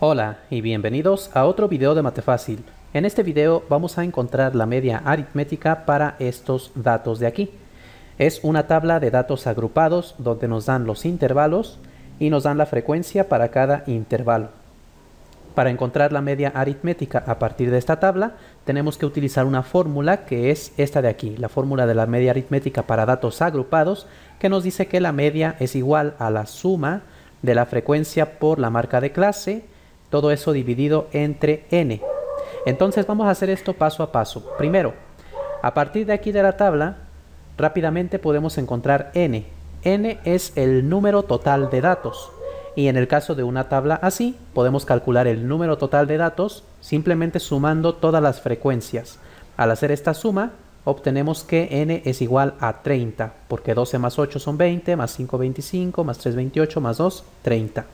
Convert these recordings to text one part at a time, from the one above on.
Hola y bienvenidos a otro video de Matefácil. En este video vamos a encontrar la media aritmética para estos datos de aquí. Es una tabla de datos agrupados donde nos dan los intervalos y nos dan la frecuencia para cada intervalo. Para encontrar la media aritmética a partir de esta tabla tenemos que utilizar una fórmula que es esta de aquí, la fórmula de la media aritmética para datos agrupados que nos dice que la media es igual a la suma de la frecuencia por la marca de clase todo eso dividido entre n. Entonces vamos a hacer esto paso a paso. Primero, a partir de aquí de la tabla, rápidamente podemos encontrar n. n es el número total de datos. Y en el caso de una tabla así, podemos calcular el número total de datos simplemente sumando todas las frecuencias. Al hacer esta suma, obtenemos que n es igual a 30, porque 12 más 8 son 20, más 5, 25, más 3, 28, más 2, 30.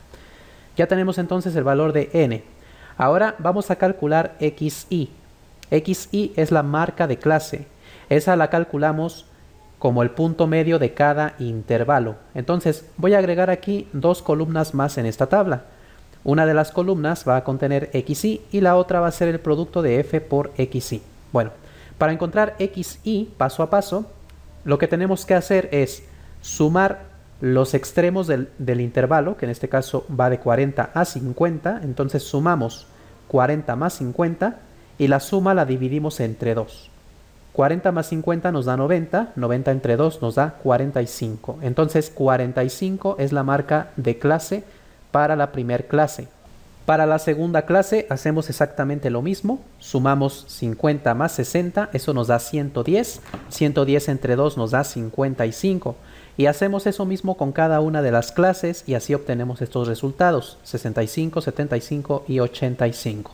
Ya tenemos entonces el valor de n. Ahora vamos a calcular xi. xi es la marca de clase. Esa la calculamos como el punto medio de cada intervalo. Entonces voy a agregar aquí dos columnas más en esta tabla. Una de las columnas va a contener xi y la otra va a ser el producto de f por xi. Bueno, para encontrar xi paso a paso, lo que tenemos que hacer es sumar los extremos del, intervalo, que en este caso va de 40 a 50, entonces sumamos 40 más 50 y la suma la dividimos entre 2. 40 más 50 nos da 90, 90 entre 2 nos da 45. Entonces 45 es la marca de clase para la primer clase. Para la segunda clase hacemos exactamente lo mismo, sumamos 50 más 60, eso nos da 110, 110 entre 2 nos da 55 y hacemos eso mismo con cada una de las clases y así obtenemos estos resultados, 65, 75 y 85.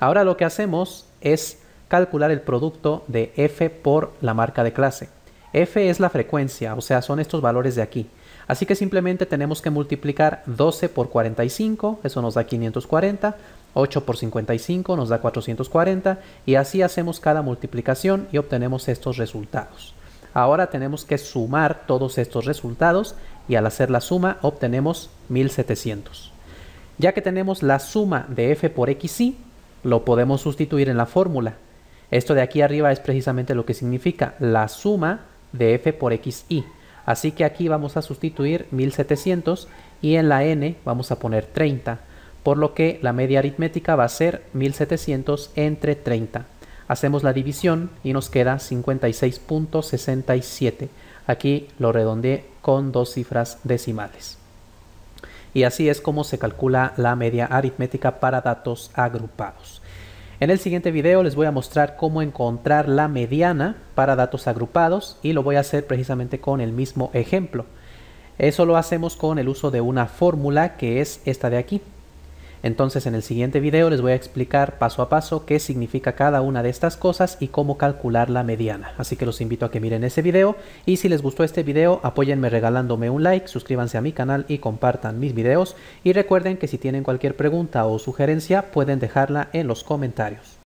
Ahora lo que hacemos es calcular el producto de f por la marca de clase. f es la frecuencia, o sea, son estos valores de aquí, Así que simplemente tenemos que multiplicar 12 por 45, eso nos da 540, 8 por 55 nos da 440 y así hacemos cada multiplicación y obtenemos estos resultados. Ahora tenemos que sumar todos estos resultados y al hacer la suma obtenemos 1700. Ya que tenemos la suma de f por xi lo podemos sustituir en la fórmula. Esto de aquí arriba es precisamente lo que significa la suma de f por xi Así que aquí vamos a sustituir 1700 y en la n vamos a poner 30, por lo que la media aritmética va a ser 1700 entre 30. Hacemos la división y nos queda 56.67. Aquí lo redondeé con dos cifras decimales. Y así es como se calcula la media aritmética para datos agrupados. En el siguiente video les voy a mostrar cómo encontrar la mediana para datos agrupados y lo voy a hacer precisamente con el mismo ejemplo. Eso lo hacemos con el uso de una fórmula que es esta de aquí. Entonces en el siguiente video les voy a explicar paso a paso qué significa cada una de estas cosas y cómo calcular la mediana. Así que los invito a que miren ese video y si les gustó este video apóyenme regalándome un like, suscríbanse a mi canal y compartan mis videos y recuerden que si tienen cualquier pregunta o sugerencia pueden dejarla en los comentarios.